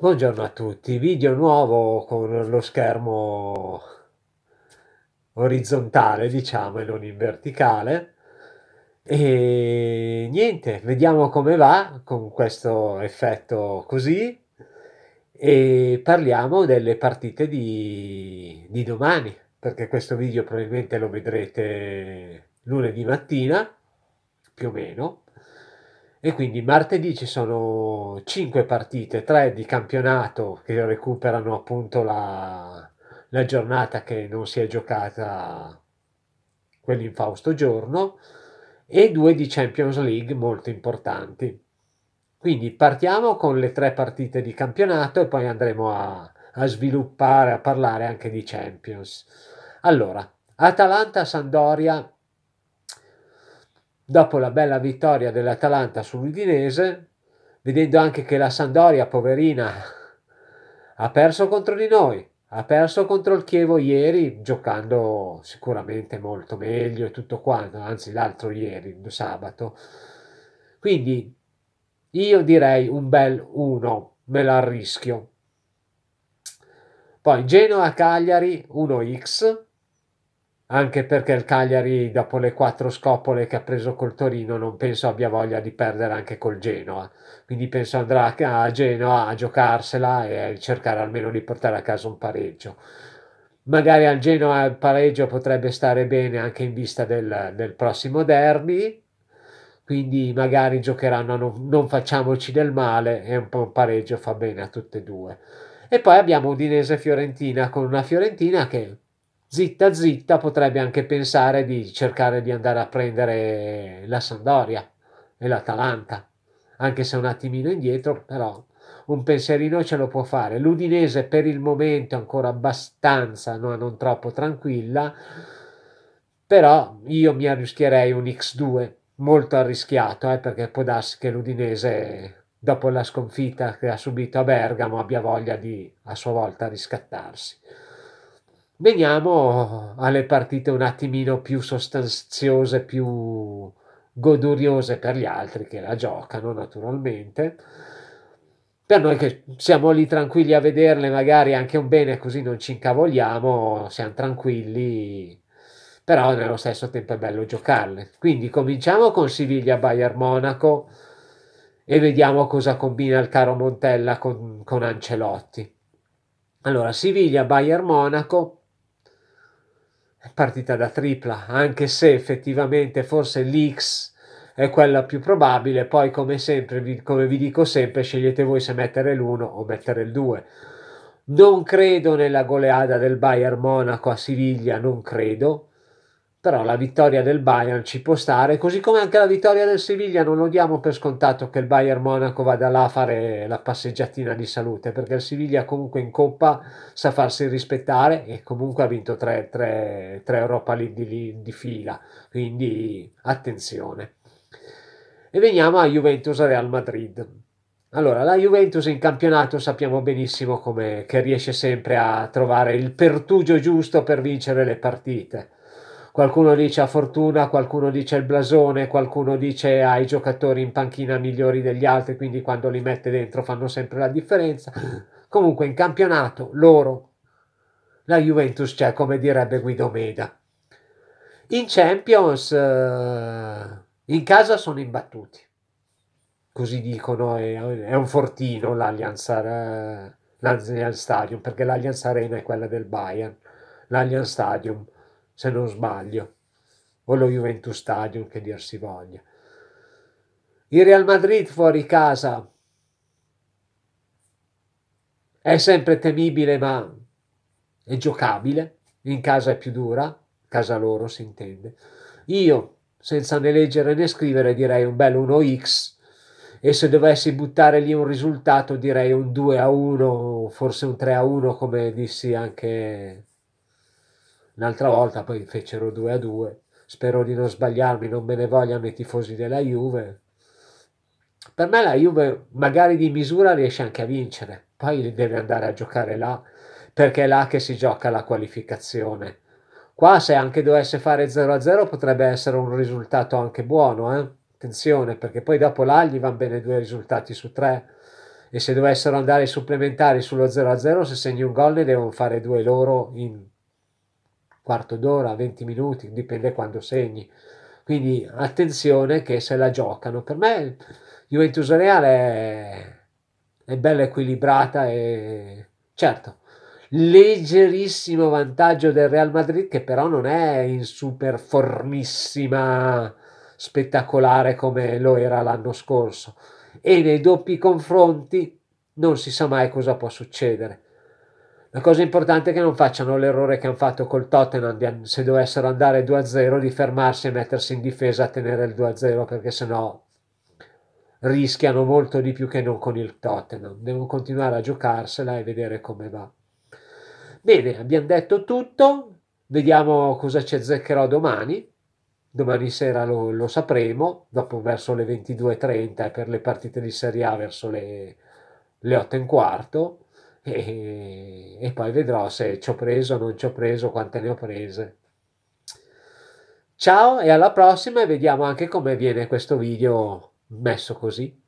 Buongiorno a tutti, video nuovo con lo schermo orizzontale diciamo e non in verticale e niente, vediamo come va con questo effetto così e parliamo delle partite di, di domani perché questo video probabilmente lo vedrete lunedì mattina più o meno e quindi martedì ci sono 5 partite, 3 di campionato che recuperano appunto la, la giornata che non si è giocata quell'infausto giorno e 2 di Champions League molto importanti. Quindi partiamo con le tre partite di campionato e poi andremo a, a sviluppare, a parlare anche di Champions. Allora, Atalanta-Sandoria Dopo la bella vittoria dell'Atalanta sull'Udinese, vedendo anche che la Sandoria, poverina, ha perso contro di noi, ha perso contro il Chievo ieri, giocando sicuramente molto meglio e tutto quanto, anzi l'altro ieri, sabato. Quindi io direi un bel 1, me lo arrischio. Poi Genoa-Cagliari 1x, anche perché il Cagliari dopo le quattro scopole che ha preso col Torino non penso abbia voglia di perdere anche col Genoa quindi penso andrà a Genoa a giocarsela e a cercare almeno di portare a casa un pareggio magari al Genoa il pareggio potrebbe stare bene anche in vista del, del prossimo derby quindi magari giocheranno non, non, facciamoci del male e un po' un pareggio fa bene a tutte e due e poi abbiamo Udinese-Fiorentina con una Fiorentina che zitta zitta potrebbe anche pensare di cercare di andare a prendere la Sandoria e l'Atalanta, anche se un attimino indietro, però un pensierino ce lo può fare. L'Udinese per il momento è ancora abbastanza, no, non troppo tranquilla, però io mi arrischierei un X2 molto arrischiato, eh, perché può darsi che l'Udinese dopo la sconfitta che ha subito a Bergamo abbia voglia di a sua volta riscattarsi. Veniamo alle partite un attimino più sostanziose, più goduriose per gli altri che la giocano naturalmente. Per noi che siamo lì tranquilli a vederle, magari anche un bene così non ci incavoliamo, siamo tranquilli, però nello stesso tempo è bello giocarle. Quindi cominciamo con Siviglia-Bayern Monaco e vediamo cosa combina il caro Montella con, con Ancelotti. Allora, Siviglia-Bayern Monaco partita da tripla, anche se effettivamente forse l'X è quella più probabile, poi come sempre, vi, come vi dico sempre, scegliete voi se mettere l'1 o mettere il 2. Non credo nella goleada del Bayern Monaco a Siviglia, non credo, però la vittoria del Bayern ci può stare, così come anche la vittoria del Siviglia, non lo diamo per scontato che il Bayern Monaco vada là a fare la passeggiatina di salute, perché il Siviglia comunque in coppa sa farsi rispettare e comunque ha vinto 3, 3, 3 Europa lì di, di, di fila, quindi attenzione. E veniamo a Juventus-Real Madrid. Allora, la Juventus in campionato sappiamo benissimo che riesce sempre a trovare il pertugio giusto per vincere le partite Qualcuno dice a fortuna, qualcuno dice il blasone, qualcuno dice ai giocatori in panchina migliori degli altri, quindi quando li mette dentro fanno sempre la differenza. Comunque in campionato loro, la Juventus c'è, come direbbe Guido Meda. In Champions, eh, in casa sono imbattuti. Così dicono, è, un fortino l'Allianz, Stadium, perché l'Allianz Arena è quella del Bayern, l'Allianz Stadium se non sbaglio, o lo Juventus Stadium che dir si voglia. Il Real Madrid fuori casa è sempre temibile ma è giocabile, in casa è più dura, casa loro si intende. Io, senza né leggere né scrivere, direi un bel 1x e se dovessi buttare lì un risultato direi un 2 a 1, forse un 3 a 1 come dissi anche Un'altra volta poi fecero 2 a 2. Spero di non sbagliarmi, non me ne vogliano i tifosi della Juve. Per me la Juve, magari di misura, riesce anche a vincere, poi deve andare a giocare là, perché è là che si gioca la qualificazione. Qua, se anche dovesse fare 0-0, a potrebbe essere un risultato anche buono, eh? attenzione, perché poi dopo là gli vanno bene due risultati su tre e se dovessero andare supplementari sullo 0-0 a se segni un gol ne devono fare due loro in quarto d'ora, 20 minuti, dipende quando segni. Quindi attenzione che se la giocano. Per me Juventus Real è, è bella equilibrata e certo, leggerissimo vantaggio del Real Madrid che però non è in super formissima spettacolare come lo era l'anno scorso e nei doppi confronti non si sa mai cosa può succedere la cosa importante è che non facciano l'errore che hanno fatto col Tottenham, se dovessero andare 2-0, di fermarsi e mettersi in difesa a tenere il 2-0, perché sennò rischiano molto di più che non con il Tottenham. Devono continuare a giocarsela e vedere come va. Bene, abbiamo detto tutto, vediamo cosa ci azzeccherò domani. Domani sera lo, lo sapremo, dopo verso le 22.30 per le partite di Serie A verso le, le 8 e un quarto e poi vedrò se ci ho preso o non ci ho preso, quante ne ho prese. Ciao e alla prossima e vediamo anche come viene questo video messo così.